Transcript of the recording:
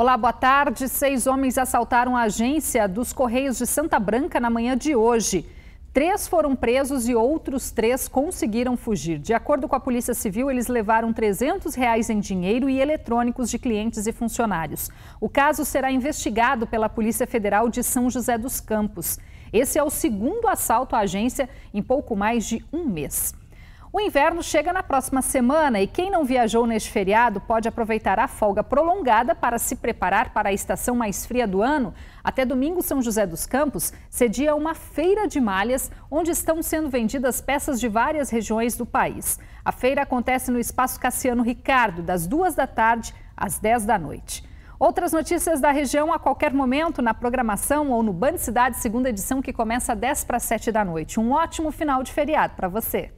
Olá, boa tarde. Seis homens assaltaram a agência dos Correios de Santa Branca na manhã de hoje. Três foram presos e outros três conseguiram fugir. De acordo com a Polícia Civil, eles levaram 300 reais em dinheiro e eletrônicos de clientes e funcionários. O caso será investigado pela Polícia Federal de São José dos Campos. Esse é o segundo assalto à agência em pouco mais de um mês. O inverno chega na próxima semana e quem não viajou neste feriado pode aproveitar a folga prolongada para se preparar para a estação mais fria do ano. Até domingo, São José dos Campos cedia uma feira de malhas onde estão sendo vendidas peças de várias regiões do país. A feira acontece no Espaço Cassiano Ricardo, das duas da tarde às 10 da noite. Outras notícias da região a qualquer momento na programação ou no Band Cidade, segunda edição, que começa às 10 para 7 da noite. Um ótimo final de feriado para você.